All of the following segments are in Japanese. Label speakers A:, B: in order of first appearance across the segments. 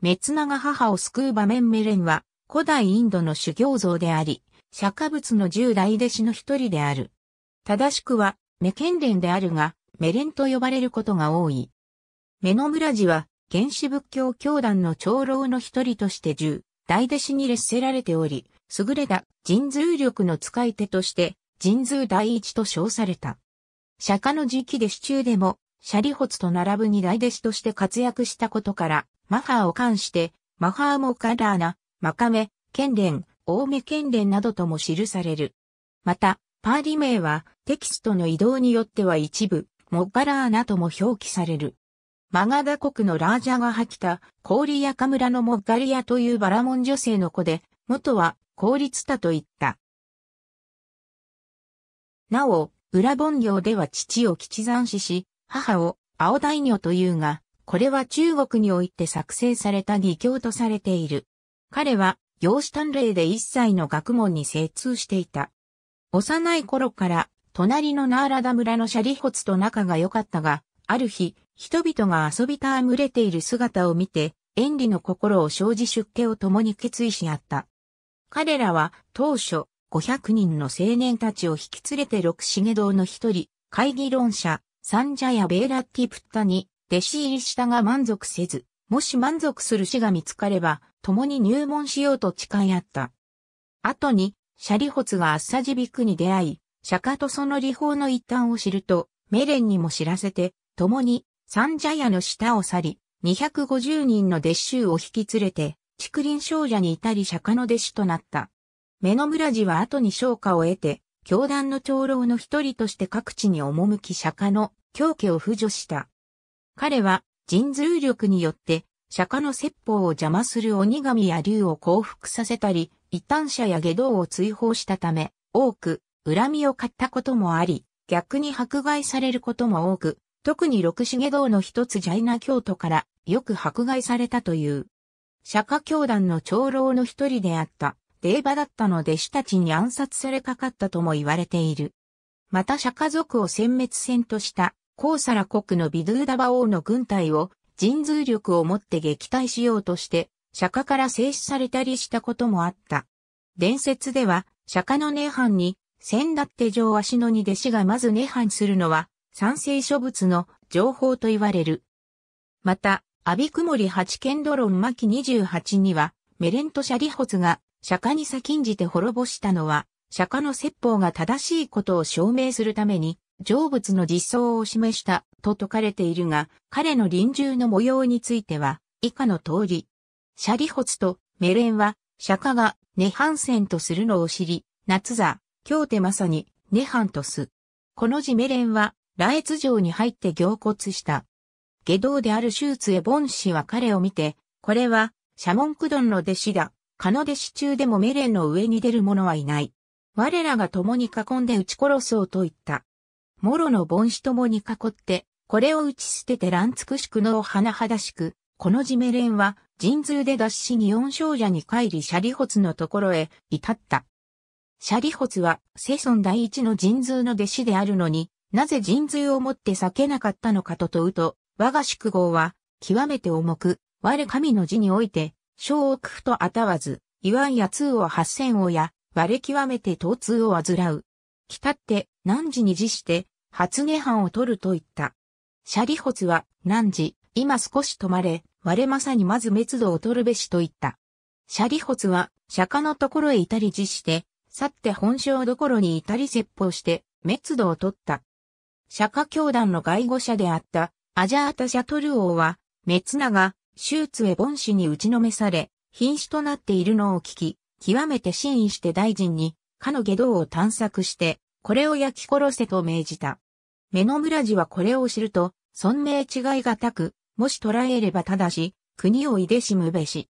A: メツナが母を救う場面メレンは、古代インドの修行像であり、釈迦仏の十大弟子の一人である。正しくは、メケンレンであるが、メレンと呼ばれることが多い。メノムラジは、原始仏教教団の長老の一人として十大弟子に列せられており、優れた神通力の使い手として、神通第一と称された。釈迦の時期弟子中でも、シャリホツと並ぶ二大弟子として活躍したことから、マハーを冠して、マハーモカラーナ、マカメ、県連、ケン県連などとも記される。また、パーリ名はテキストの移動によっては一部、モッカラーナとも表記される。マガダ国のラージャが吐きた、コーリヤカ村のモッガリアというバラモン女性の子で、元は、コーリツタと言った。なお、裏本行では父を吉山氏し、母を青大女というが、これは中国において作成された義教とされている。彼は、養子短令で一切の学問に精通していた。幼い頃から、隣のナーラダ村のシャリホツと仲が良かったが、ある日、人々が遊びたあむれている姿を見て、遠技の心を生じ出家を共に決意し合った。彼らは、当初、500人の青年たちを引き連れて六重堂の一人、会議論者、サンジャやベーラッティプッタに弟子入りしたが満足せず、もし満足する師が見つかれば、共に入門しようと誓い合った。後に、シャリホツがアッサジビクに出会い、釈迦とその理法の一端を知ると、メレンにも知らせて、共に、サンジャヤの下を去り、250人の弟子衆を引き連れて、竹林少女に至り釈迦の弟子となった。目の村寺は後に昇華を得て、教団の長老の一人として各地に赴き釈迦の教家を扶助した。彼は神通力によって釈迦の説法を邪魔する鬼神や竜を降伏させたり、異端者や下道を追放したため、多く恨みを買ったこともあり、逆に迫害されることも多く、特に六下道の一つジャイナ教徒からよく迫害されたという。釈迦教団の長老の一人であったデーバだったの弟子たちに暗殺されかかったとも言われている。また釈迦族を殲滅戦としたコーサラ国のビドゥーダバ王の軍隊を人通力をもって撃退しようとして、釈迦から制止されたりしたこともあった。伝説では、釈迦の涅槃に、先立って上足のに弟子がまず涅槃するのは、三聖書物の情報と言われる。また、アビクモリ八剣ドロン巻28には、メレントシャリホツが釈迦に先んじて滅ぼしたのは、釈迦の説法が正しいことを証明するために、成仏の実相を示したと説かれているが、彼の臨終の模様については、以下の通り。シャリホツとメレンは、釈迦がネハンセンとするのを知り、夏座、京手まさにネハンとす。この字メレンは、羅越城に入って行骨した。下道である手術へ凡氏は彼を見て、これは、シャモンクドンの弟子だ。カの弟子中でもメレンの上に出る者はいない。我らが共に囲んで撃ち殺そうと言った。諸の盆子ともに囲って、これを打ち捨てて乱尽くしくのをはだしく、この地メ連は、神通で脱しに四少者に帰りシャリホツのところへ至った。シャリホツは、世尊第一の神通の弟子であるのに、なぜ神通をもって避けなかったのかと問うと、我が宿号は、極めて重く、我神の字において、小奥ふとあたわず、いわんや通を八千をや、我極めて疼痛をあずらう。来たって何時に辞して、発言班を取ると言った。シャリホツは、何時、今少し止まれ、我まさにまず滅度を取るべしと言った。シャリホツは、釈迦のところへ至り辞して、去って本性どころに至り説法して、滅度を取った。釈迦教団の外語者であった、アジャータ・シャトル王は、滅名が、手術へ凡子に打ちのめされ、瀕死となっているのを聞き、極めて真意して大臣に、かの下道を探索して、これを焼き殺せと命じた。目の村寺はこれを知ると、存命違いがたく、もし捕らえればただし、国をいでしむべし。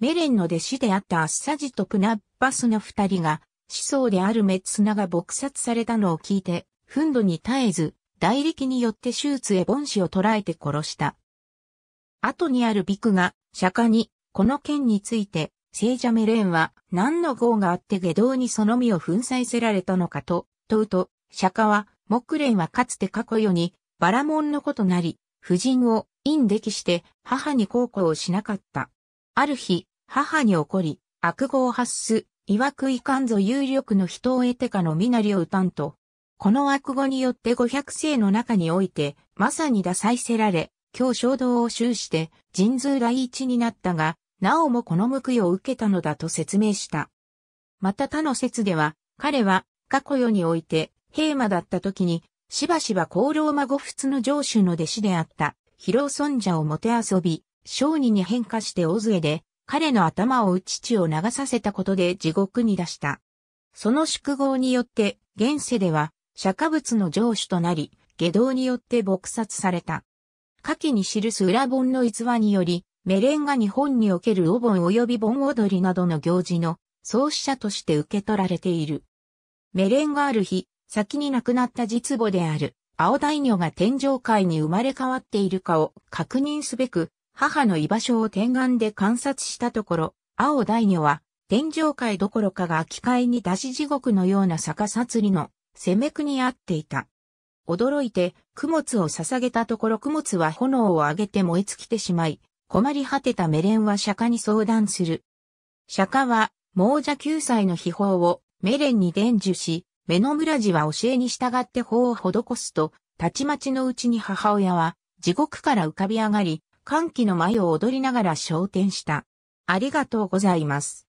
A: メレンの弟子であったアッサジとプナッバスの二人が、思想であるメツナが撲殺されたのを聞いて、憤怒に絶えず、代力によって手術へ盆子を捕らえて殺した。後にあるビクが、釈迦に、この件について、聖者メレーンは何の号があって下道にその身を粉砕せられたのかと問うと、釈迦は、木蓮はかつて過去世にバラモンのことなり、夫人を陰歴して母に孝行をしなかった。ある日、母に怒り、悪語を発す、曰くいかんぞ有力の人を得てかの身なりを打たんと。この悪語によって五百世の中において、まさに打砕せられ、今日衝動を終して、神通来一になったが、なおもこの報いを受けたのだと説明した。また他の説では、彼は過去世において平和だった時に、しばしば功労孫仏の上主の弟子であった広尊者をもて遊び、商人に変化して大杖で、彼の頭を打ち血を流させたことで地獄に出した。その宿業によって、現世では、釈迦仏の上主となり、下道によって撲殺された。下記に記す裏本の逸話により、メレンが日本におけるお盆及び盆踊りなどの行事の創始者として受け取られている。メレンがある日、先に亡くなった実母である青大女が天上界に生まれ変わっているかを確認すべく、母の居場所を天眼で観察したところ、青大女は天上界どころかが機械に出し地獄のような逆さ釣りの攻めくにあっていた。驚いて、供物を捧げたところ供物は炎を上げて燃え尽きてしまい、困り果てたメレンは釈迦に相談する。釈迦は、亡者救済の秘宝をメレンに伝授し、目の村地は教えに従って法を施すと、たちまちのうちに母親は、地獄から浮かび上がり、歓喜の舞を踊りながら昇天した。ありがとうございます。